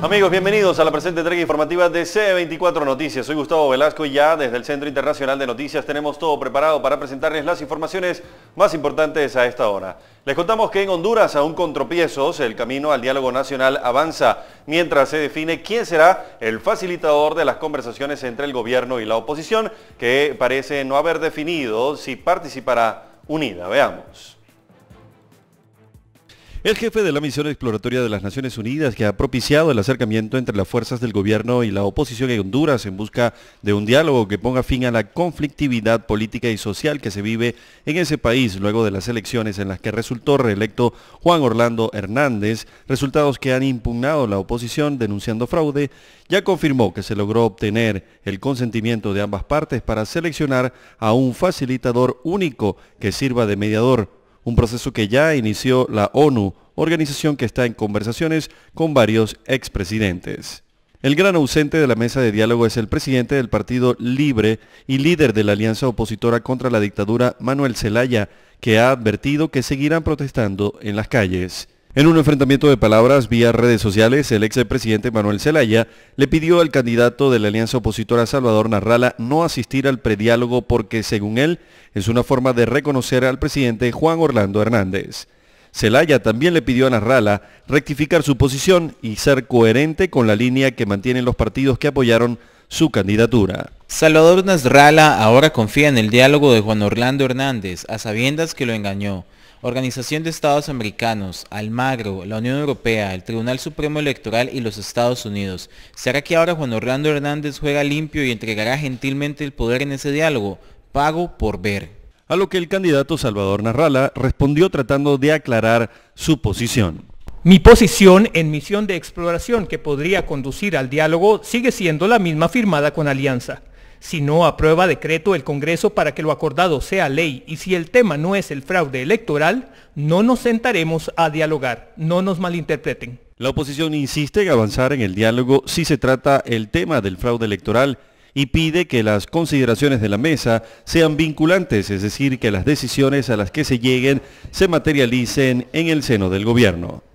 Amigos, bienvenidos a la presente entrega informativa de C24 Noticias. Soy Gustavo Velasco y ya desde el Centro Internacional de Noticias tenemos todo preparado para presentarles las informaciones más importantes a esta hora. Les contamos que en Honduras, aún con tropiezos, el camino al diálogo nacional avanza, mientras se define quién será el facilitador de las conversaciones entre el gobierno y la oposición, que parece no haber definido si participará unida. Veamos. El jefe de la misión exploratoria de las Naciones Unidas, que ha propiciado el acercamiento entre las fuerzas del gobierno y la oposición en Honduras en busca de un diálogo que ponga fin a la conflictividad política y social que se vive en ese país luego de las elecciones en las que resultó reelecto Juan Orlando Hernández, resultados que han impugnado la oposición denunciando fraude, ya confirmó que se logró obtener el consentimiento de ambas partes para seleccionar a un facilitador único que sirva de mediador un proceso que ya inició la ONU, organización que está en conversaciones con varios expresidentes. El gran ausente de la mesa de diálogo es el presidente del Partido Libre y líder de la alianza opositora contra la dictadura, Manuel Zelaya, que ha advertido que seguirán protestando en las calles. En un enfrentamiento de palabras vía redes sociales, el presidente Manuel Zelaya le pidió al candidato de la alianza opositora Salvador Narrala no asistir al prediálogo porque, según él, es una forma de reconocer al presidente Juan Orlando Hernández. Zelaya también le pidió a Narrala rectificar su posición y ser coherente con la línea que mantienen los partidos que apoyaron su candidatura. Salvador Nasralla ahora confía en el diálogo de Juan Orlando Hernández, a sabiendas que lo engañó. Organización de Estados Americanos, Almagro, la Unión Europea, el Tribunal Supremo Electoral y los Estados Unidos. ¿Será que ahora Juan Orlando Hernández juega limpio y entregará gentilmente el poder en ese diálogo? Pago por ver. A lo que el candidato Salvador Narrala respondió tratando de aclarar su posición. Mi posición en misión de exploración que podría conducir al diálogo sigue siendo la misma firmada con Alianza. Si no aprueba decreto el Congreso para que lo acordado sea ley y si el tema no es el fraude electoral, no nos sentaremos a dialogar. No nos malinterpreten. La oposición insiste en avanzar en el diálogo si se trata el tema del fraude electoral y pide que las consideraciones de la mesa sean vinculantes, es decir, que las decisiones a las que se lleguen se materialicen en el seno del gobierno.